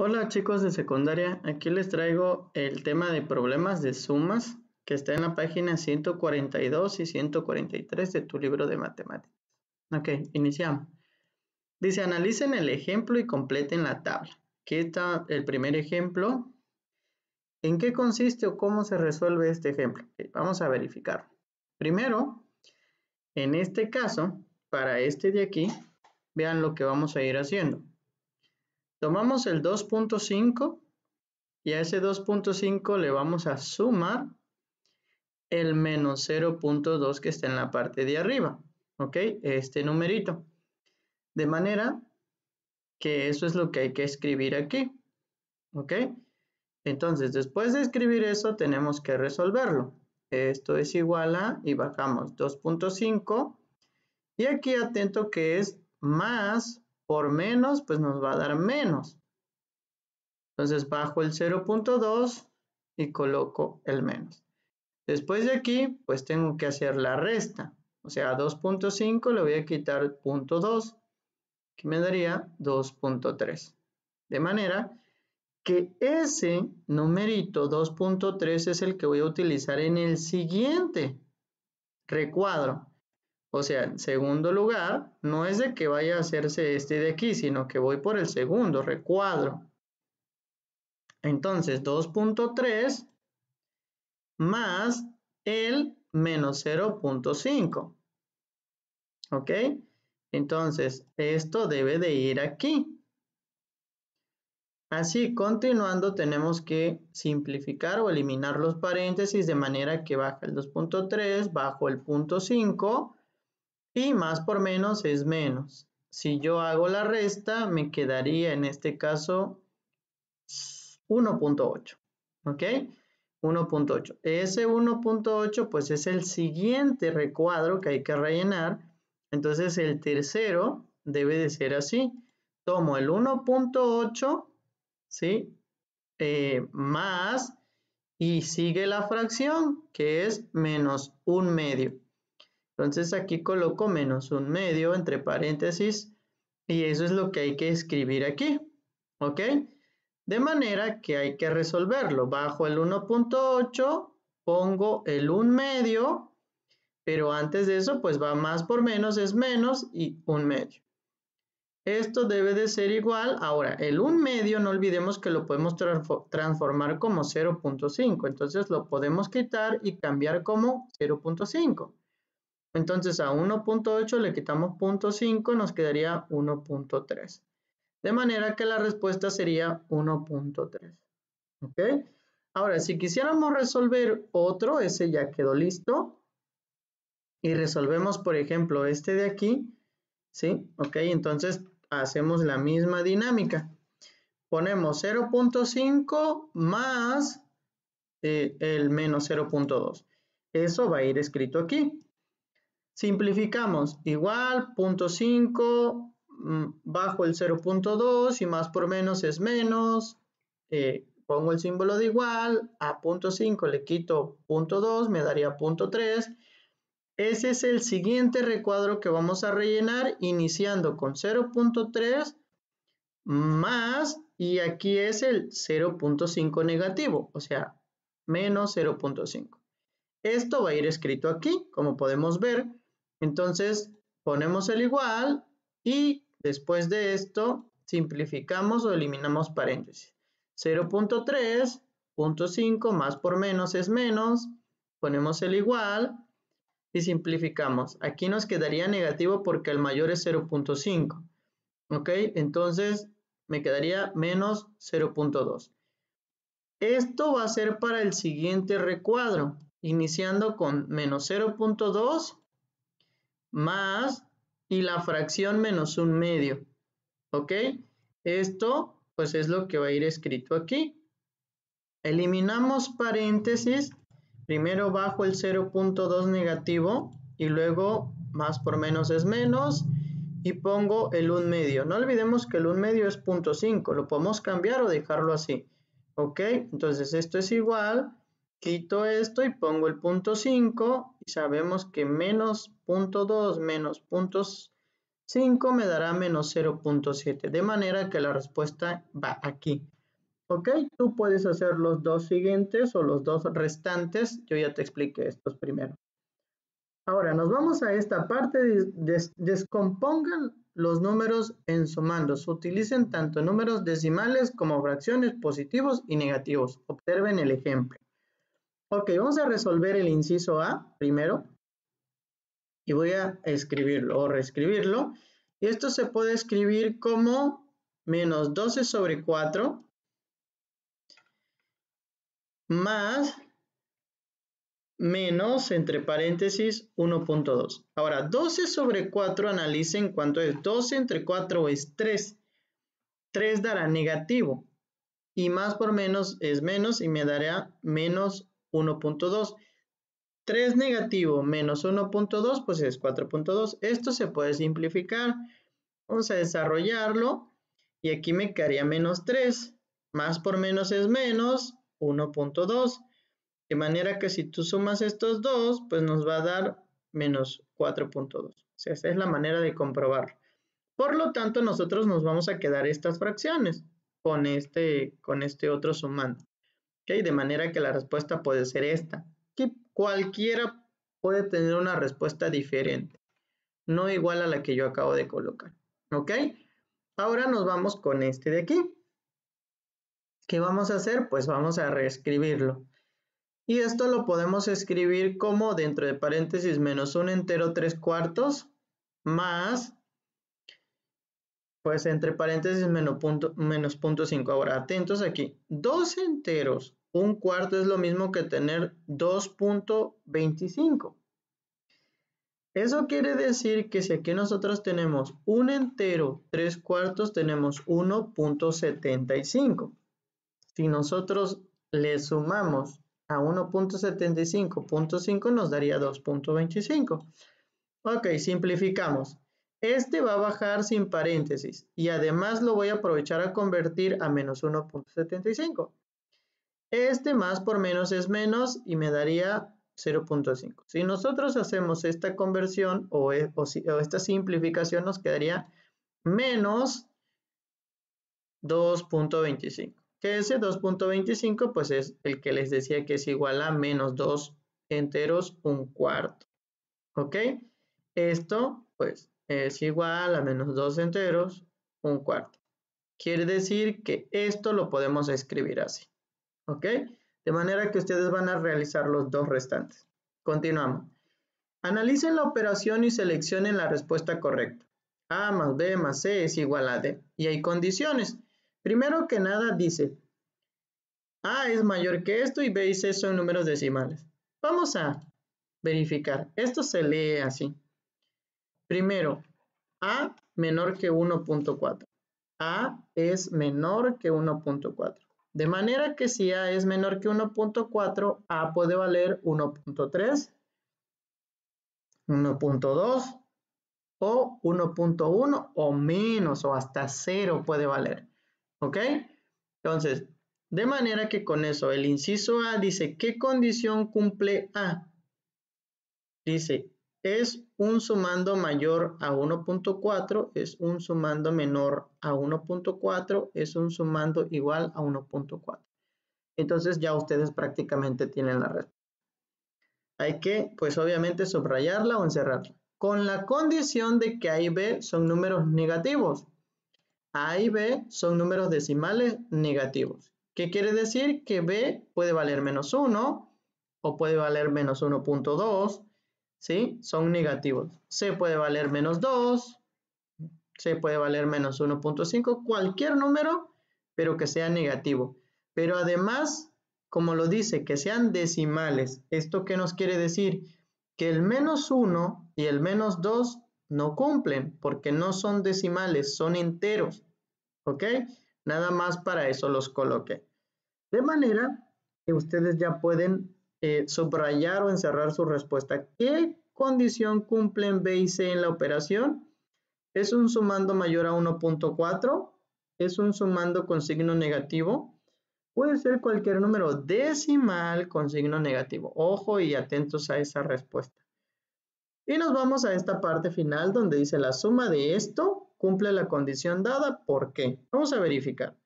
Hola chicos de secundaria, aquí les traigo el tema de problemas de sumas que está en la página 142 y 143 de tu libro de matemáticas. Ok, iniciamos. Dice, analicen el ejemplo y completen la tabla. Aquí está el primer ejemplo. ¿En qué consiste o cómo se resuelve este ejemplo? vamos a verificar. Primero, en este caso, para este de aquí, vean lo que vamos a ir haciendo. Tomamos el 2.5 y a ese 2.5 le vamos a sumar el menos 0.2 que está en la parte de arriba, ¿ok? Este numerito. De manera que eso es lo que hay que escribir aquí, ¿ok? Entonces, después de escribir eso, tenemos que resolverlo. Esto es igual a, y bajamos 2.5, y aquí atento que es más por menos, pues nos va a dar menos. Entonces bajo el 0.2 y coloco el menos. Después de aquí, pues tengo que hacer la resta. O sea, 2.5 le voy a quitar 2, que me daría 2.3. De manera que ese numerito 2.3 es el que voy a utilizar en el siguiente recuadro. O sea, segundo lugar, no es de que vaya a hacerse este de aquí, sino que voy por el segundo recuadro. Entonces, 2.3 más el menos 0.5. ¿Ok? Entonces, esto debe de ir aquí. Así, continuando, tenemos que simplificar o eliminar los paréntesis de manera que baja el 2.3, bajo el punto 5, y más por menos es menos. Si yo hago la resta, me quedaría en este caso 1.8. ¿Ok? 1.8. Ese 1.8 pues es el siguiente recuadro que hay que rellenar. Entonces el tercero debe de ser así. Tomo el 1.8, ¿sí? Eh, más y sigue la fracción que es menos un medio. Entonces aquí coloco menos un medio entre paréntesis y eso es lo que hay que escribir aquí, ¿ok? De manera que hay que resolverlo. Bajo el 1.8 pongo el 1 medio, pero antes de eso pues va más por menos es menos y un medio. Esto debe de ser igual. Ahora, el 1 medio no olvidemos que lo podemos transformar como 0.5. Entonces lo podemos quitar y cambiar como 0.5. Entonces a 1.8 le quitamos 0.5 nos quedaría 1.3. De manera que la respuesta sería 1.3. ¿Ok? Ahora, si quisiéramos resolver otro, ese ya quedó listo. Y resolvemos, por ejemplo, este de aquí. ¿Sí? ¿Ok? Entonces hacemos la misma dinámica. Ponemos 0.5 más eh, el menos 0.2. Eso va a ir escrito aquí. Simplificamos, igual, punto 5 mm, bajo el 0.2 y más por menos es menos. Eh, pongo el símbolo de igual, a punto 5 le quito punto 2, me daría punto 3. Ese es el siguiente recuadro que vamos a rellenar, iniciando con 0.3 más, y aquí es el 0.5 negativo, o sea, menos 0.5. Esto va a ir escrito aquí, como podemos ver, entonces ponemos el igual y después de esto simplificamos o eliminamos paréntesis. 0.3, más por menos es menos, ponemos el igual y simplificamos. Aquí nos quedaría negativo porque el mayor es 0.5. ¿Ok? Entonces me quedaría menos 0.2. Esto va a ser para el siguiente recuadro, iniciando con menos 0.2 más y la fracción menos un medio. ¿Ok? Esto pues es lo que va a ir escrito aquí. Eliminamos paréntesis, primero bajo el 0.2 negativo y luego más por menos es menos y pongo el 1 medio. No olvidemos que el 1 medio es 0.5, lo podemos cambiar o dejarlo así. ¿Ok? Entonces esto es igual Quito esto y pongo el punto 5 y sabemos que menos punto 2 menos punto 5 me dará menos 0.7. De manera que la respuesta va aquí. ¿Ok? Tú puedes hacer los dos siguientes o los dos restantes. Yo ya te expliqué estos primero. Ahora nos vamos a esta parte. descompongan los números en sumandos. Utilicen tanto números decimales como fracciones positivos y negativos. Observen el ejemplo. Ok, vamos a resolver el inciso A primero. Y voy a escribirlo o reescribirlo. Y esto se puede escribir como menos 12 sobre 4 más menos, entre paréntesis, 1.2. Ahora, 12 sobre 4, analicen cuánto es. 12 entre 4 es 3. 3 dará negativo. Y más por menos es menos y me dará menos 1.2. 3 negativo menos 1.2, pues es 4.2. Esto se puede simplificar. Vamos a desarrollarlo. Y aquí me quedaría menos 3. Más por menos es menos 1.2. De manera que si tú sumas estos dos, pues nos va a dar menos 4.2. O sea, esa es la manera de comprobarlo. Por lo tanto, nosotros nos vamos a quedar estas fracciones con este, con este otro sumando. De manera que la respuesta puede ser esta, que cualquiera puede tener una respuesta diferente, no igual a la que yo acabo de colocar, ¿ok? Ahora nos vamos con este de aquí. ¿Qué vamos a hacer? Pues vamos a reescribirlo. Y esto lo podemos escribir como dentro de paréntesis menos un entero tres cuartos más pues entre paréntesis menos punto, 5. Ahora, atentos aquí. Dos enteros, un cuarto es lo mismo que tener 2.25. Eso quiere decir que si aquí nosotros tenemos un entero, tres cuartos, tenemos 1.75. Si nosotros le sumamos a 1.75, nos daría 2.25. Ok, simplificamos. Este va a bajar sin paréntesis y además lo voy a aprovechar a convertir a menos 1.75. Este más por menos es menos y me daría 0.5. Si nosotros hacemos esta conversión o, e, esta simplificación nos quedaría menos 2.25. Que ese 2.25 pues es el que les decía que es igual a menos 2 enteros un cuarto. ¿Ok? Esto pues es igual a menos 2 enteros, un cuarto. Quiere decir que esto lo podemos escribir así. ¿Ok? De manera que ustedes van a realizar los dos restantes. Continuamos. Analicen la operación y seleccionen la respuesta correcta. A más B más C es igual a D. Y hay condiciones. Primero que nada dice, A es mayor que esto y B y C son números decimales. Vamos a verificar. Esto se lee así. Primero, A menor que 1.4. A es menor que 1.4. De manera que si A es menor que 1.4, A puede valer 1.3, 1.2 o 1.1 o menos o hasta 0 puede valer. ¿Ok? Entonces, de manera que con eso el inciso A dice, ¿qué condición cumple A? Dice, es un sumando mayor a 1.4, es un sumando menor a 1.4, es un sumando igual a 1.4. Entonces ya ustedes prácticamente tienen la respuesta. Hay que, pues obviamente, subrayarla o encerrarla. Con la condición de que A y B son números negativos. A y B son números decimales negativos. ¿Qué quiere decir? Que B puede valer menos 1 o puede valer menos 1.2 ¿sí? Son negativos. Se puede valer menos 2, se puede valer menos 1.5, cualquier número, pero que sea negativo. Pero además, como lo dice, que sean decimales. ¿Esto qué nos quiere decir? Que el menos 1 y el menos 2 no cumplen, porque no son decimales, son enteros. ¿Ok? Nada más para eso los coloqué. De manera que ustedes ya pueden eh, subrayar o encerrar su respuesta. ¿Qué condición cumplen B y C en la operación? ¿Es un sumando mayor a 1.4? ¿Es un sumando con signo negativo? Puede ser cualquier número decimal con signo negativo. Ojo y atentos a esa respuesta. Y nos vamos a esta parte final donde dice la suma de esto cumple la condición dada. ¿Por qué? Vamos a verificar.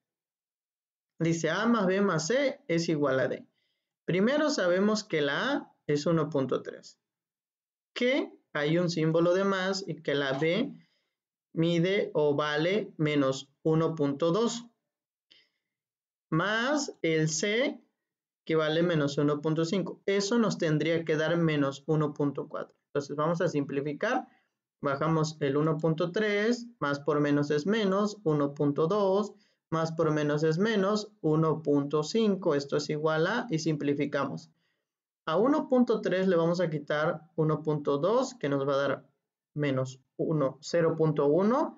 Dice A más B más C es igual a D. Primero sabemos que la A es 1.3, que hay un símbolo de más y que la B mide o vale menos 1.2, más el C que vale menos 1.5. Eso nos tendría que dar menos 1.4. Entonces vamos a simplificar. Bajamos el 1.3, más por menos es menos, 1.2 más por menos es menos, 1.5, esto es igual a, y simplificamos. A 1.3 le vamos a quitar 1.2, que nos va a dar menos 1, 0.1,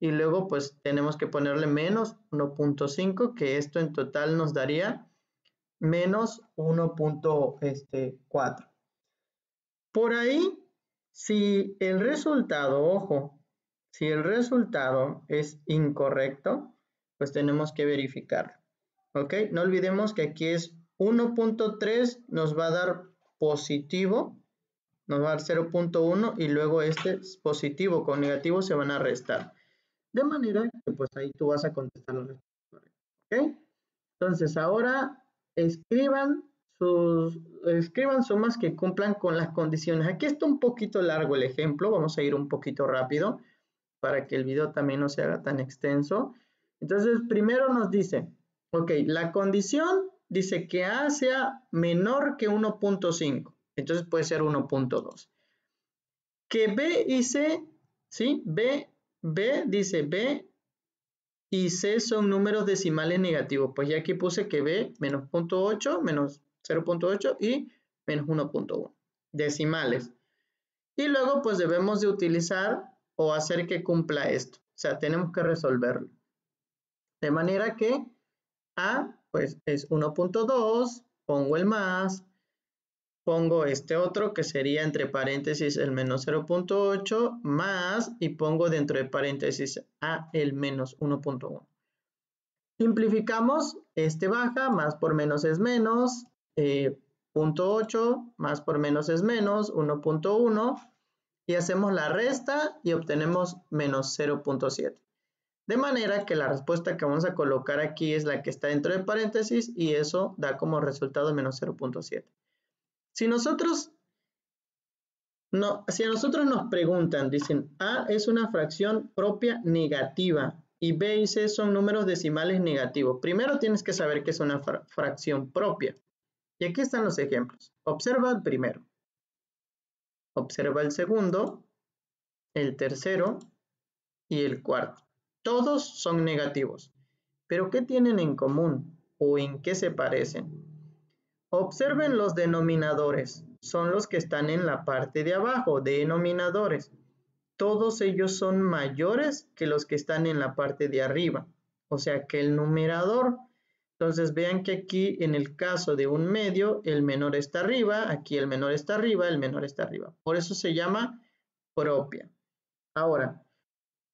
y luego pues tenemos que ponerle menos 1.5, que esto en total nos daría menos 1.4. Por ahí, si el resultado, ojo, si el resultado es incorrecto, pues tenemos que verificar, ¿Ok? No olvidemos que aquí es 1.3 nos va a dar positivo, nos va a dar 0.1 y luego este es positivo, con negativo se van a restar. De manera que pues ahí tú vas a contestar la ¿Ok? Entonces ahora escriban sus, escriban sumas que cumplan con las condiciones. Aquí está un poquito largo el ejemplo, vamos a ir un poquito rápido para que el video también no se haga tan extenso. Entonces, primero nos dice, ok, la condición dice que A sea menor que 1.5. Entonces puede ser 1.2. Que B y C, ¿sí? B, B dice B y C son números decimales negativos. Pues ya aquí puse que B menos 0.8, menos 0.8 y menos 1.1. Decimales. Y luego pues debemos de utilizar o hacer que cumpla esto. O sea, tenemos que resolverlo. De manera que A pues es 1.2, pongo el más, pongo este otro que sería entre paréntesis el menos 0.8 más y pongo dentro de paréntesis A el menos 1.1. Simplificamos, este baja, más por menos es menos, 0.8 eh, más por menos es menos, 1.1 y hacemos la resta y obtenemos menos 0.7. De manera que la respuesta que vamos a colocar aquí es la que está dentro de paréntesis y eso da como resultado menos 0.7. Si nosotros, no, si a nosotros nos preguntan, dicen A es una fracción propia negativa y B y C son números decimales negativos. Primero tienes que saber que es una fracción propia. Y aquí están los ejemplos. Observa el primero. Observa el segundo, el tercero y el cuarto. Todos son negativos. Pero ¿qué tienen en común o en qué se parecen? Observen los denominadores. Son los que están en la parte de abajo, denominadores. Todos ellos son mayores que los que están en la parte de arriba. O sea que el numerador entonces vean que aquí en el caso de un medio, el menor está arriba, aquí el menor está arriba, el menor está arriba. Por eso se llama propia. Ahora,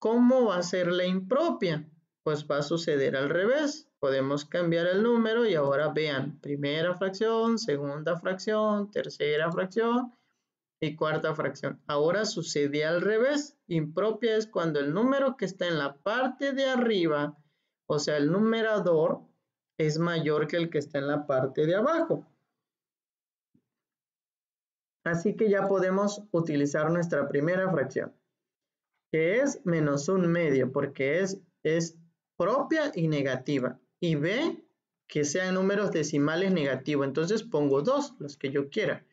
¿Cómo va a ser la impropia? Pues va a suceder al revés. Podemos cambiar el número y ahora vean, primera fracción, segunda fracción, tercera fracción y cuarta fracción. Ahora sucede al revés. Impropia es cuando el número que está en la parte de arriba, o sea, el numerador, es mayor que el que está en la parte de abajo. Así que ya podemos utilizar nuestra primera fracción que es menos un medio, porque es, es propia y negativa. Y B, que sean números decimales negativos. Entonces pongo dos los que yo quiera.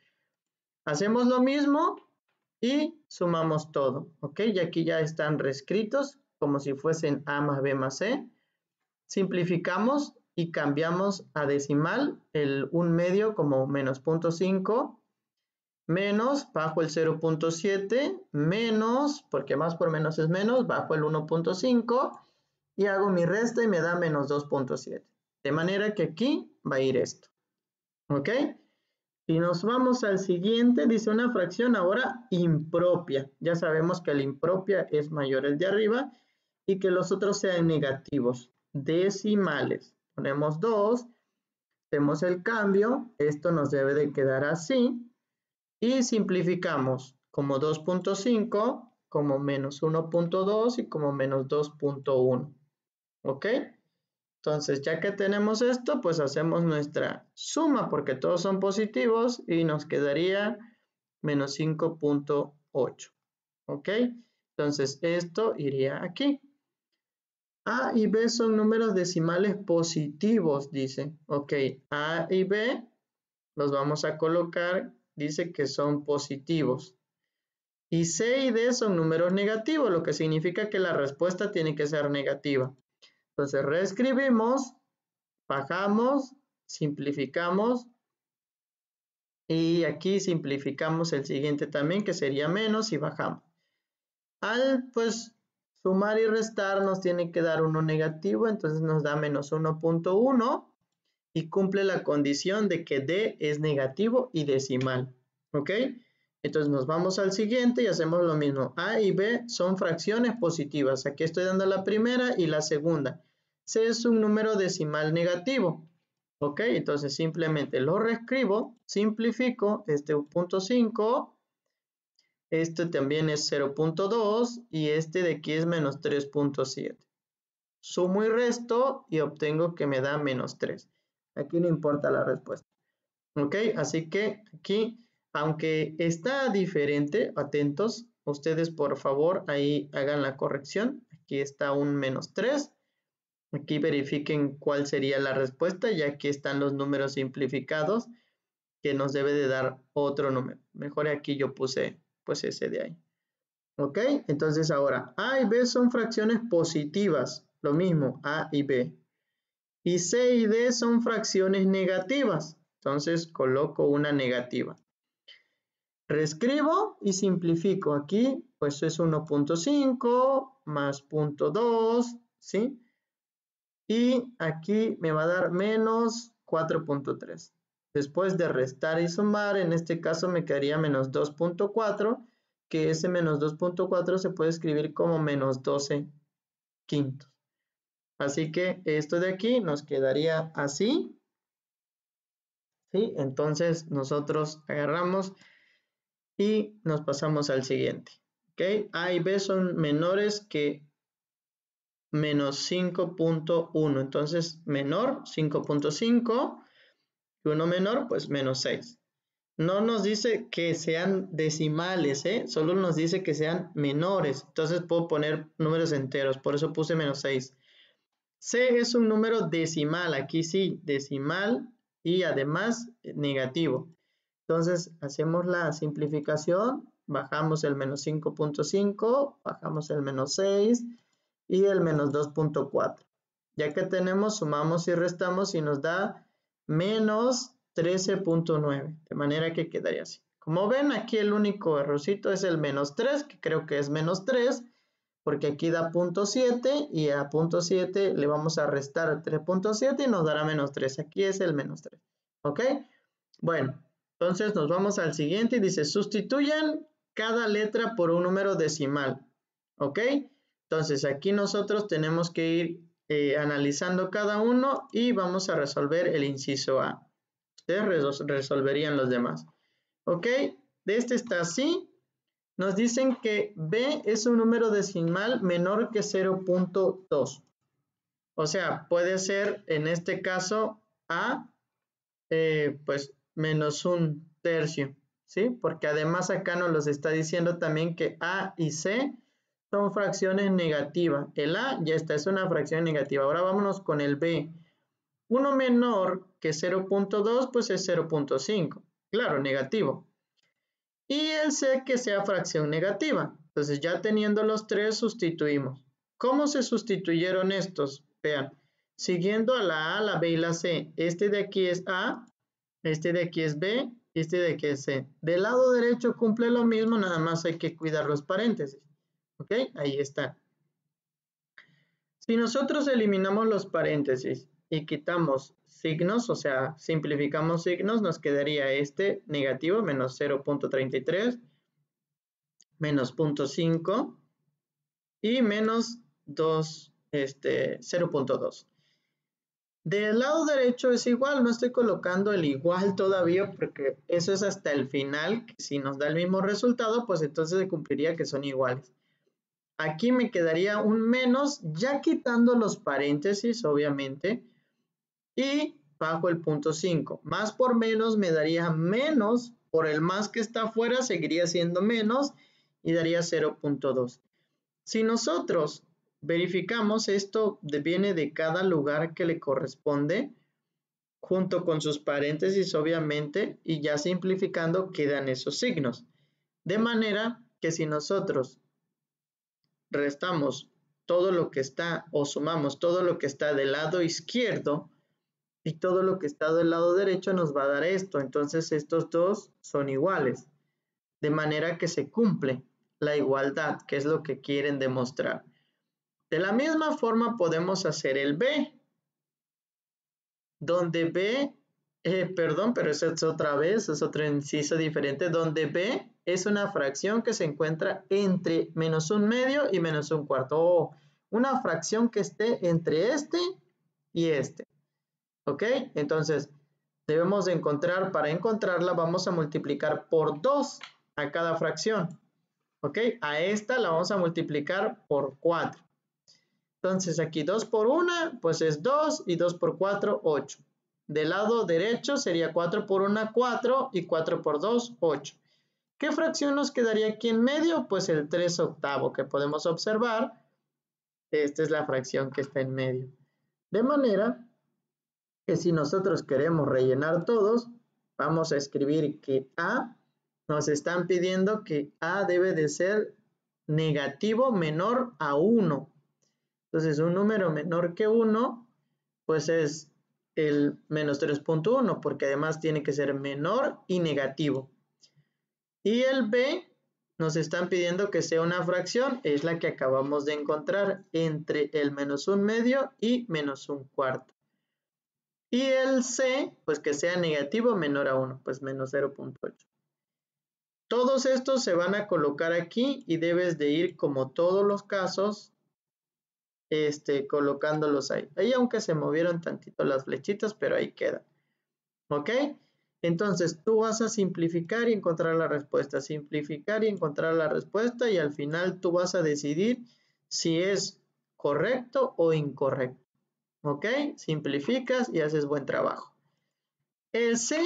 Hacemos lo mismo y sumamos todo, ¿ok? Y aquí ya están reescritos como si fuesen A más B más C. Simplificamos y cambiamos a decimal el un medio como menos 0.5 menos bajo el 0.7, menos, porque más por menos es menos, bajo el 1.5 y hago mi resta y me da menos 2.7. De manera que aquí va a ir esto. ¿Ok? Y nos vamos al siguiente, dice una fracción ahora impropia. Ya sabemos que la impropia es mayor el de arriba y que los otros sean negativos, decimales. Ponemos 2, hacemos el cambio, esto nos debe de quedar así, y simplificamos como 2.5, como menos 1.2 y como menos 2.1. ¿Ok? Entonces, ya que tenemos esto, pues hacemos nuestra suma porque todos son positivos y nos quedaría menos 5.8. ¿Ok? Entonces, esto iría aquí. A y B son números decimales positivos, dice. Ok, A y B los vamos a colocar dice que son positivos. Y C y D son números negativos, lo que significa que la respuesta tiene que ser negativa. Entonces reescribimos, bajamos, simplificamos y aquí simplificamos el siguiente también que sería menos y bajamos. Al pues sumar y restar nos tiene que dar uno negativo, entonces nos da menos 1.1 y cumple la condición de que D es negativo y decimal. ¿Ok? Entonces nos vamos al siguiente y hacemos lo mismo. A y B son fracciones positivas. Aquí estoy dando la primera y la segunda. C es un número decimal negativo. ¿Ok? Entonces simplemente lo reescribo, simplifico, este 1.5, este también es 0.2 y este de aquí es menos 3.7. Sumo y resto y obtengo que me da menos 3. Aquí no importa la respuesta. ¿Ok? Así que aquí, aunque está diferente, atentos, ustedes por favor ahí hagan la corrección. Aquí está un menos 3. Aquí verifiquen cuál sería la respuesta y aquí están los números simplificados que nos debe de dar otro número. Mejor aquí yo puse pues ese de ahí. ¿Ok? Entonces ahora A y B son fracciones positivas. Lo mismo, A y B y C y D son fracciones negativas. Entonces coloco una negativa. Reescribo y simplifico. Aquí pues es 1.5 más 0.2, ¿sí? Y aquí me va a dar menos 4.3. Después de restar y sumar, en este caso me quedaría menos 2.4, que ese menos 2.4 se puede escribir como menos 12 quintos. Así que esto de aquí nos quedaría así. ¿Sí? Entonces nosotros agarramos y nos pasamos al siguiente. ¿Ok? A y B son menores que menos 5.1. Entonces menor 5.5 y uno menor pues menos 6. No nos dice que sean decimales, ¿eh? solo nos dice que sean menores. Entonces puedo poner números enteros, por eso puse menos 6. C es un número decimal, aquí sí, decimal y además eh, negativo. Entonces hacemos la simplificación, bajamos el menos 5.5, bajamos el menos 6 y el menos 2.4. Ya que tenemos, sumamos y restamos y nos da menos 13.9, de manera que quedaría así. Como ven, aquí el único errorcito es el menos 3, que creo que es menos 3, porque aquí da punto 7 y a punto 7 le vamos a restar 3.7 y nos dará menos 3. Aquí es el menos 3. ¿Ok? Bueno, entonces nos vamos al siguiente y dice sustituyan cada letra por un número decimal. ¿Ok? Entonces aquí nosotros tenemos que ir eh, analizando cada uno y vamos a resolver el inciso A. Ustedes resolverían los demás. ¿Ok? De este está así, nos dicen que B es un número decimal menor que 0.2. O sea, puede ser en este caso A, eh, pues menos un tercio, ¿sí? Porque además acá nos los está diciendo también que A y C son fracciones negativas. El A ya está, es una fracción negativa. Ahora vámonos con el B. Uno menor que 0.2, pues es 0.5. Claro, negativo y el C que sea fracción negativa. Entonces ya teniendo los tres sustituimos. ¿Cómo se sustituyeron estos? Vean, siguiendo a la A, la B y la C. Este de aquí es A, este de aquí es B este de aquí es C. Del lado derecho cumple lo mismo, nada más hay que cuidar los paréntesis. ¿Ok? Ahí está. Si nosotros eliminamos los paréntesis y quitamos signos, o sea, simplificamos signos, nos quedaría este negativo, menos 0.33, menos 0.5 y menos 2, este, 0.2. Del lado derecho es igual, no estoy colocando el igual todavía porque eso es hasta el final. Si nos da el mismo resultado, pues entonces se cumpliría que son iguales. Aquí me quedaría un menos, ya quitando los paréntesis, obviamente y bajo el punto 5. Más por menos me daría menos, por el más que está afuera seguiría siendo menos y daría 0.2. Si nosotros verificamos esto viene de cada lugar que le corresponde, junto con sus paréntesis obviamente, y ya simplificando quedan esos signos. De manera que si nosotros restamos todo lo que está o sumamos todo lo que está del lado izquierdo, y todo lo que está del lado derecho nos va a dar esto. Entonces estos dos son iguales, de manera que se cumple la igualdad, que es lo que quieren demostrar. De la misma forma podemos hacer el B, donde B, eh, perdón, pero eso es otra vez, es otro inciso diferente, donde B es una fracción que se encuentra entre menos un medio y menos un cuarto, o una fracción que esté entre este y este. ¿Ok? Entonces, debemos encontrar, para encontrarla vamos a multiplicar por 2 a cada fracción. ¿Ok? A esta la vamos a multiplicar por 4. Entonces aquí 2 por 1, pues es 2 y 2 por 4, 8. Del lado derecho sería 4 por 1, 4 y 4 por 2, 8. ¿Qué fracción nos quedaría aquí en medio? Pues el 3 octavo que podemos observar. Esta es la fracción que está en medio. De manera que si nosotros queremos rellenar todos, vamos a escribir que A nos están pidiendo que A debe de ser negativo menor a 1. Entonces, un número menor que 1, pues es el menos 3.1, porque además tiene que ser menor y negativo. Y el B nos están pidiendo que sea una fracción, es la que acabamos de encontrar entre el menos un medio y menos un cuarto. Y el C, pues que sea negativo menor a 1, pues menos 0.8. Todos estos se van a colocar aquí y debes de ir como todos los casos este, colocándolos ahí. Ahí aunque se movieron tantito las flechitas, pero ahí quedan. ¿Ok? Entonces tú vas a simplificar y encontrar la respuesta, simplificar y encontrar la respuesta y al final tú vas a decidir si es correcto o incorrecto. ¿Ok? Simplificas y haces buen trabajo. El C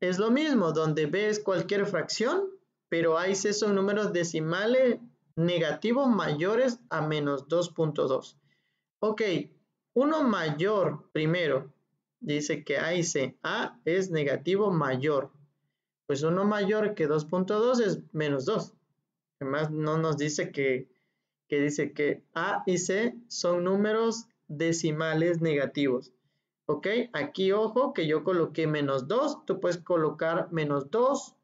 es lo mismo, donde B es cualquier fracción, pero y C son números decimales negativos mayores a menos 2.2. Ok, uno mayor primero, dice que A y C. A es negativo mayor. Pues uno mayor que 2.2 es menos 2. Además, no nos dice que, que dice que A y C son números decimales negativos. ¿Ok? Aquí, ojo, que yo coloqué menos 2. Tú puedes colocar menos 2.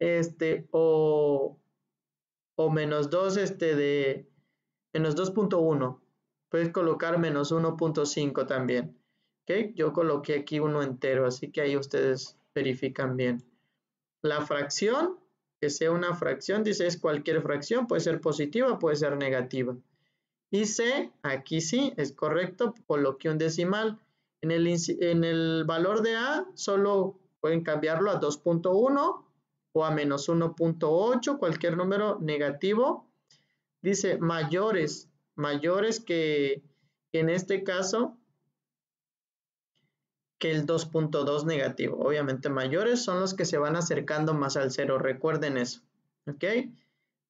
Este, o, o menos 2, este, de, menos 2.1. Puedes colocar menos 1.5 también. ¿Ok? Yo coloqué aquí uno entero, así que ahí ustedes verifican bien. La fracción, que sea una fracción, dice es cualquier fracción, puede ser positiva, puede ser negativa. Y C, aquí sí, es correcto, coloqué un decimal. En el, en el valor de A solo pueden cambiarlo a 2.1 o a menos 1.8, cualquier número negativo. Dice mayores, mayores que, en este caso que el 2.2 negativo. Obviamente mayores son los que se van acercando más al cero, recuerden eso. ¿Ok?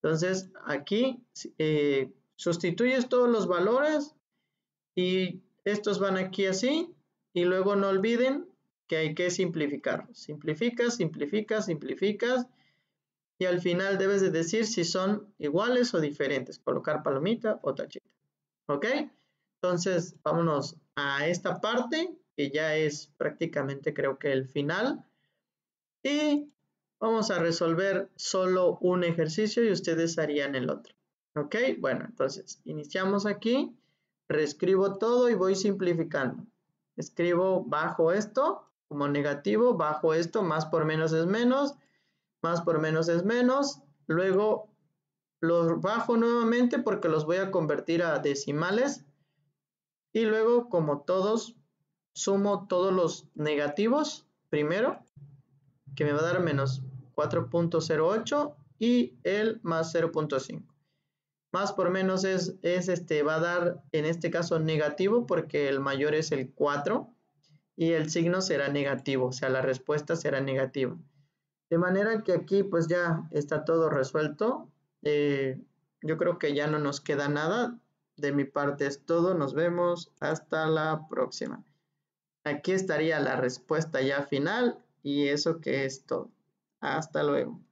Entonces aquí eh, Sustituyes todos los valores y estos van aquí así y luego no olviden que hay que simplificar. Simplificas, simplificas, simplificas y al final debes de decir si son iguales o diferentes. Colocar palomita o tachita. ¿Ok? Entonces, vámonos a esta parte que ya es prácticamente creo que el final. Y vamos a resolver solo un ejercicio y ustedes harían el otro. ¿Ok? Bueno, entonces, iniciamos aquí, reescribo todo y voy simplificando. Escribo bajo esto como negativo, bajo esto, más por menos es menos, más por menos es menos, luego los bajo nuevamente porque los voy a convertir a decimales y luego como todos sumo todos los negativos primero que me va a dar menos 4.08 y el más 0.5 más por menos es, es este, va a dar en este caso negativo porque el mayor es el 4 y el signo será negativo, o sea, la respuesta será negativa. De manera que aquí pues ya está todo resuelto. Eh, yo creo que ya no nos queda nada. De mi parte es todo. Nos vemos hasta la próxima. Aquí estaría la respuesta ya final y eso que es todo. Hasta luego.